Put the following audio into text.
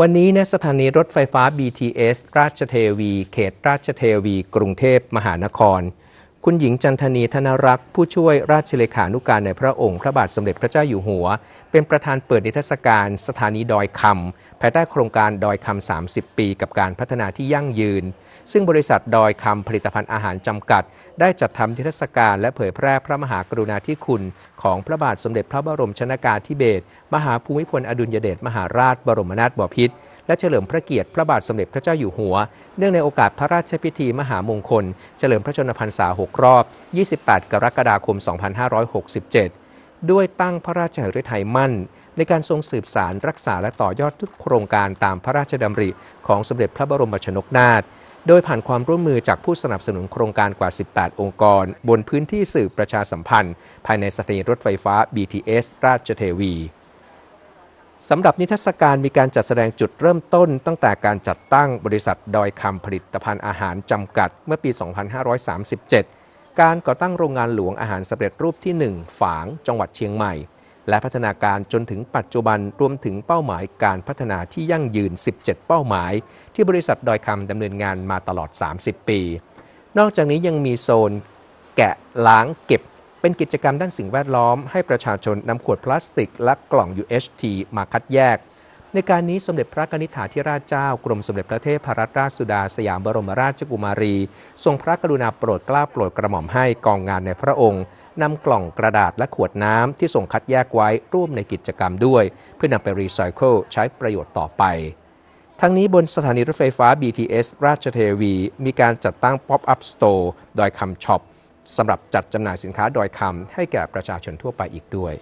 วันนี้นะสถานีรถไฟฟ้า BTS ราชเทวี เขตราชเทวี กรุงเทพมหานครคุณหญิงจันทนีธนรักษ์ผู้ช่วยราชเลขานุการในพระองค์พระบาทสมเด็จพระเจ้าอยู่หัว เป็นประธานเปิดนิทรรศการสถานีดอยคำภายใต้โครงการดอยคำ 30 ปีกับการพัฒนาที่ยั่งยืน ซึ่งบริษัทดอยคำ ผลิตภัณฑ์อาหารจำกัด ได้จัดทำนิทรรศการ และเผยแพร่พระมหากรุณาธิคุณ ของพระบาทสมเด็จพระบรมชนากาธิเบศรมหาภูมิพลอดุลยเดชมหาราชบรมนาถบพิตรและเฉลิมพระเกียรติพระบาทสมเด็จพระเจ้าอยู่หัว เนื่องในโอกาสพระราชพิธีมหามงคลเฉลิมพระชนมพรรษา 6 รอบ 28 กรกฎาคม 2567 ด้วยตั้งพระราชหฤทัยมั่น ในการทรงสืบสารรักษาและต่อยอดทุกโครงการตามพระราชดำริของสมเด็จพระบรมชนกนาถ โดยผ่านความร่วมมือจากผู้สนับสนุนโครงการกว่า 18 องค์กร บนพื้นที่สื่อประชาสัมพันธ์ ภายในสถานีรถไฟฟ้า BTS ราชเทวีสำหรับนิทรรศการมีการจัดแสดงจุดเริ่มต้นตั้งแต่การจัดตั้งบริษัทดอยคำผลิตภัณฑ์อาหารจำกัดเมื่อปี 2537 การก่อตั้งโรงงานหลวงอาหารสำเร็จรูปที่ 1 ฝาง จังหวัดเชียงใหม่ และพัฒนาการจนถึงปัจจุบันรวมถึงเป้าหมายการพัฒนาที่ยั่งยืน 17 เป้าหมาย ที่บริษัทดอยคำดำเนินงานมาตลอด 30 ปี นอกจากนี้ยังมีโซนแกะล้างเก็บเป็นกิจกรรมด้านสิ่งแวดล้อมให้ประชาชนนำขวดพลาสติกและกล่อง UHT มาคัดแยก ในการนี้สมเด็จพระกนิษฐาธิราชเจ้ากรมสมเด็จพระเทพรัตนราชสุดา สยามบรมราชกุมารี ทรงพระกรุณาโปรดเกล้าโปรดกระหม่อมให้กองงานในพระองค์นำกล่องกระดาษและขวดน้ำที่ทรงคัดแยกไว้ร่วมในกิจกรรมด้วย เพื่อนำไปรีไซเคิลใช้ประโยชน์ต่อไป ทั้งนี้บนสถานีรถไฟฟ้า BTS ราชเทวี มีการจัดตั้ง Pop-up Store ดอยคำช็อปสำหรับจัดจำหน่ายสินค้าดอยคำให้แก่ประชาชนทั่วไปอีกด้วย